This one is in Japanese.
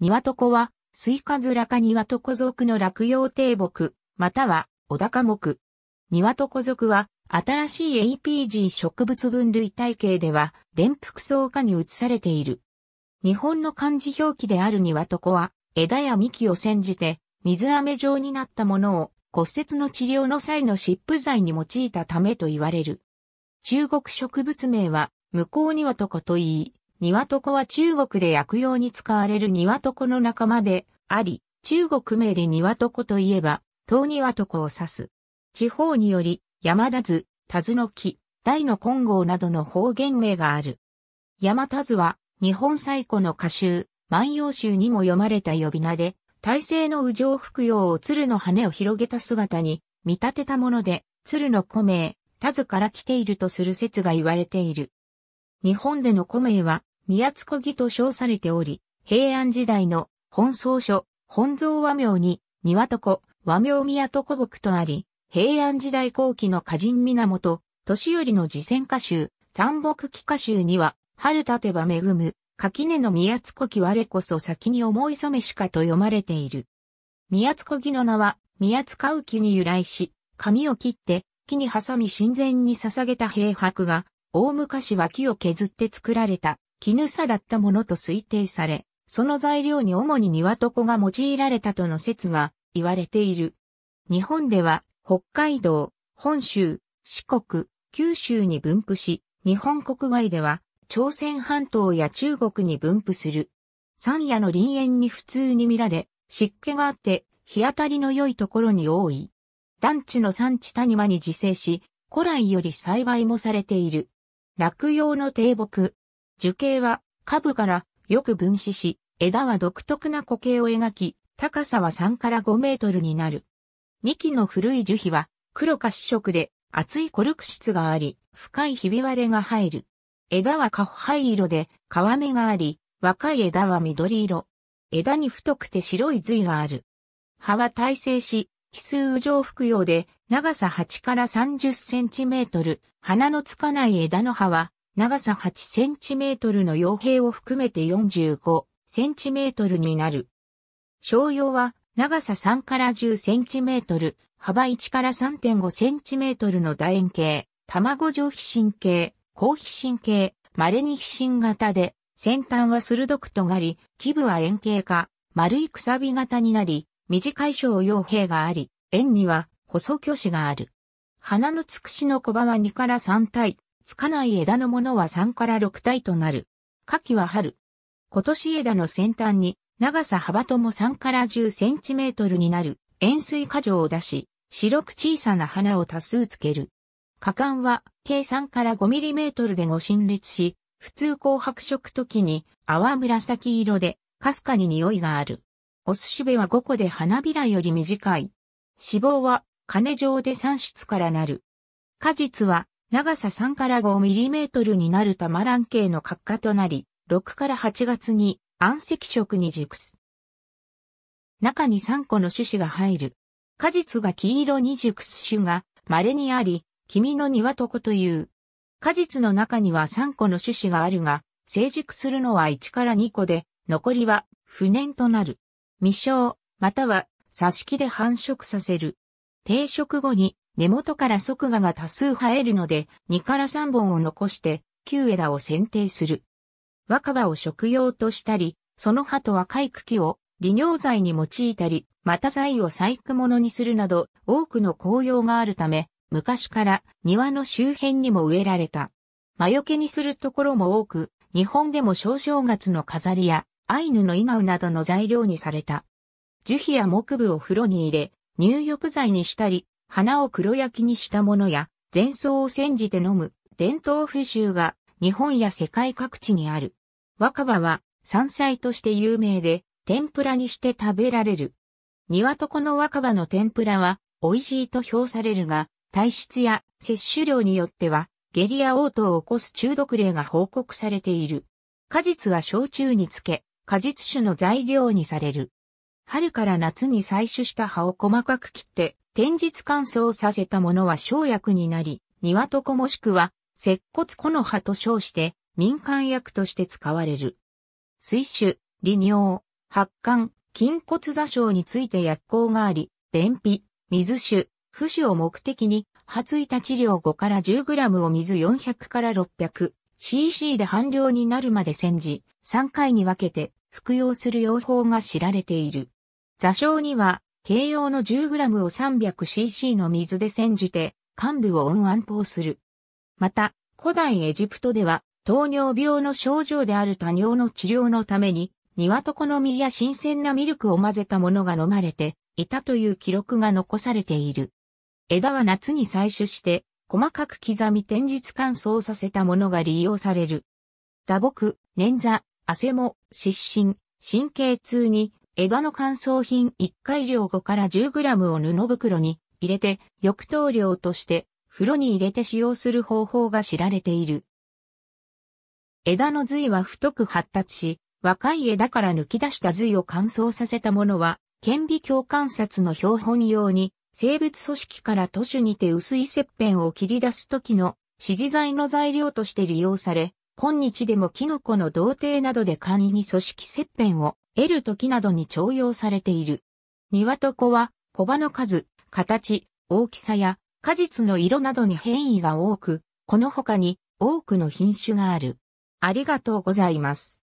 ニワトコは、スイカズラカニワトコ属の落葉低木、または、小高木。ニワトコ属は、新しい APG 植物分類体系では、連複層化に移されている。日本の漢字表記であるニワトコは、枝や幹を煎じて、水飴状になったものを骨折の治療の際の湿布剤に用いたためと言われる。中国植物名は、向こうニワトコと言い、ニトコは中国で薬用に使われるニトコの仲間であり、中国名でニトコといえば、東ニトコを指す。地方により、山田図、田図の木、大の金剛などの方言名がある。山田図は、日本最古の歌集、万葉集にも読まれた呼び名で、大勢の右上服用を鶴の羽を広げた姿に見立てたもので、鶴の古名、田図から来ているとする説が言われている。日本での古名は、宮津小木と称されており、平安時代の本草書、本草和名に、庭床、和名宮床木とあり、平安時代後期の歌人源、年寄りの次戦歌集、三木記歌集には、春立てば恵む、垣根の宮津小木我こそ先に思い染めしかと読まれている。宮津小木の名は、宮津買う木に由来し、髪を切って、木に挟み神前に捧げた平白が、大昔脇を削って作られた絹さだったものと推定され、その材料に主に庭床が用いられたとの説が言われている。日本では北海道、本州、四国、九州に分布し、日本国外では朝鮮半島や中国に分布する。山野の林園に普通に見られ、湿気があって日当たりの良いところに多い。団地の産地谷間に自生し、古来より栽培もされている。落葉の低木、樹形は下部からよく分子し、枝は独特な固形を描き、高さは3から5メートルになる。幹の古い樹皮は黒か紫色で厚いコルク質があり、深いひび割れが入る。枝はカホ灰色で皮目があり、若い枝は緑色。枝に太くて白い髄がある。葉は耐性し、奇数上服用で長さ8から30センチメートル、花のつかない枝の葉は長さ8センチメートルの傭兵を含めて45センチメートルになる。商用は長さ3から10センチメートル、幅1から3.5センチメートルの楕円形、卵状皮神経、高皮神経、稀に皮神型で、先端は鋭く尖り、基部は円形化、丸いくさび型になり、短い小傭兵があり、円には細巨子がある。花のつくしの小葉は2から3体、つかない枝のものは3から6体となる。夏季は春。今年枝の先端に長さ幅とも3から10センチメートルになる円錐果状を出し、白く小さな花を多数つける。花冠は計3から5ミリメートルでご進列し、普通紅白色時に淡紫色でかすかに匂いがある。お寿司部は5個で花びらより短い。脂肪は金状で3質からなる。果実は長さ3から5ミリメートルになる玉蘭系の角化となり、6から8月に暗赤色に熟す。中に3個の種子が入る。果実が黄色に熟す種が稀にあり、君の庭床という。果実の中には3個の種子があるが、成熟するのは1から2個で、残りは不燃となる。未生、または挿し木で繁殖させる。定食後に根元から側芽が多数生えるので、2から3本を残して、旧枝を剪定する。若葉を食用としたり、その葉と若い茎を利尿剤に用いたり、また材を細工物にするなど多くの紅葉があるため、昔から庭の周辺にも植えられた。魔除けにするところも多く、日本でも小正月の飾りやアイヌのイナウなどの材料にされた。樹皮や木部を風呂に入れ、入浴剤にしたり、花を黒焼きにしたものや、前奏を煎じて飲む伝統風習が日本や世界各地にある。若葉は山菜として有名で、天ぷらにして食べられる。庭床の若葉の天ぷらは美味しいと評されるが、体質や摂取量によっては、下痢や嘔吐を起こす中毒例が報告されている。果実は焼酎につけ、果実酒の材料にされる。春から夏に採取した葉を細かく切って、天日乾燥させたものは生薬になり、庭床もしくは、接骨木の葉と称して、民間薬として使われる。水種、利尿、発汗、筋骨座症について薬効があり、便秘、水種、不種を目的に、発ついた治療5から 10g を水400から 600cc で半量になるまで煎じ、3回に分けて服用する用法が知られている。座礁には、軽用の 10g を 300cc の水で煎じて、患部を温安包する。また、古代エジプトでは、糖尿病の症状である多尿の治療のために、鶏の実や新鮮なミルクを混ぜたものが飲まれていたという記録が残されている。枝は夏に採取して、細かく刻み天日乾燥させたものが利用される。打撲、捻挫、汗も、失神、神経痛に枝の乾燥品1回量5から 10g を布袋に入れて、翌頭量として風呂に入れて使用する方法が知られている。枝の髄は太く発達し、若い枝から抜き出した髄を乾燥させたものは、顕微鏡観察の標本用に、生物組織から都市にて薄い切片を切り出す時の指示剤の材料として利用され、今日でもキノコの童貞などで簡易に組織切片を得る時などに徴用されている。庭子は、小葉の数、形、大きさや果実の色などに変異が多く、この他に多くの品種がある。ありがとうございます。